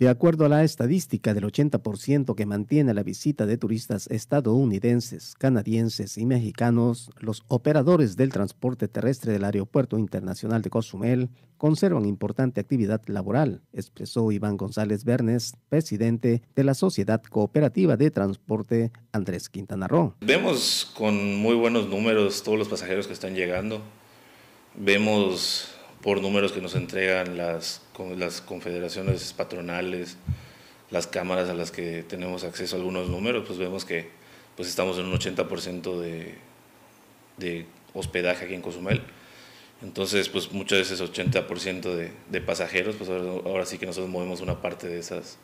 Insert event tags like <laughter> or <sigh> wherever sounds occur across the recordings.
De acuerdo a la estadística del 80% que mantiene la visita de turistas estadounidenses, canadienses y mexicanos, los operadores del transporte terrestre del Aeropuerto Internacional de Cozumel conservan importante actividad laboral, expresó Iván González Bernes, presidente de la Sociedad Cooperativa de Transporte Andrés Quintana Roo. Vemos con muy buenos números todos los pasajeros que están llegando. Vemos por números que nos entregan las, las confederaciones patronales, las cámaras a las que tenemos acceso algunos números, pues vemos que pues estamos en un 80% de, hospedaje aquí en Cozumel. Entonces, pues muchas veces 80% de, pasajeros, pues ahora, sí que nosotros movemos una parte de, esas,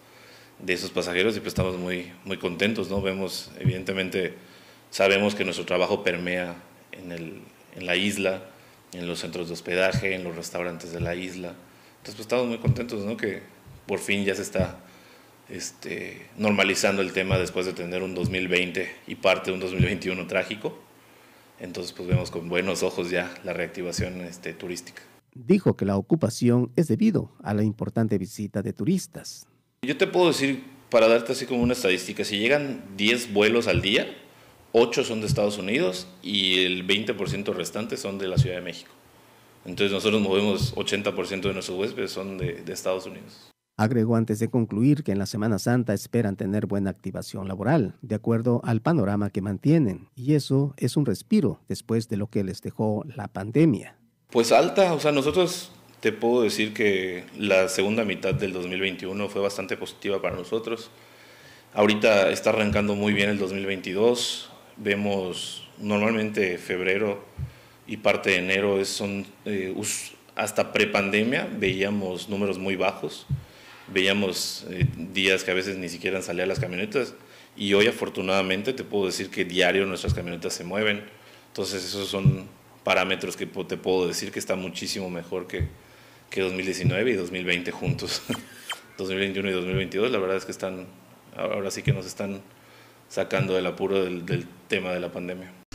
de esos pasajeros y pues estamos muy, muy contentos, ¿no? Vemos, evidentemente, sabemos que nuestro trabajo permea en, en la isla, en los centros de hospedaje, en los restaurantes de la isla. Entonces, pues estamos muy contentos, ¿no? Que por fin ya se está este, normalizando el tema después de tener un 2020 y parte de un 2021 trágico. Entonces, pues vemos con buenos ojos ya la reactivación este, turística. Dijo que la ocupación es debido a la importante visita de turistas. Yo te puedo decir, para darte así como una estadística, si llegan 10 vuelos al día, 8 son de Estados Unidos y el 20% restante son de la Ciudad de México. Entonces nosotros movemos 80% de nuestros huéspedes son de, de Estados Unidos. Agregó antes de concluir que en la Semana Santa esperan tener buena activación laboral, de acuerdo al panorama que mantienen, y eso es un respiro después de lo que les dejó la pandemia. Pues alta, o sea, nosotros te puedo decir que la segunda mitad del 2021 fue bastante positiva para nosotros. Ahorita está arrancando muy bien el 2022, Vemos normalmente febrero y parte de enero son, eh, hasta prepandemia veíamos números muy bajos, veíamos eh, días que a veces ni siquiera salían las camionetas y hoy afortunadamente te puedo decir que diario nuestras camionetas se mueven. Entonces esos son parámetros que te puedo decir que está muchísimo mejor que, que 2019 y 2020 juntos. 2021 <laughs> y 2022 la verdad es que están, ahora sí que nos están sacando del apuro del, tema de la pandemia.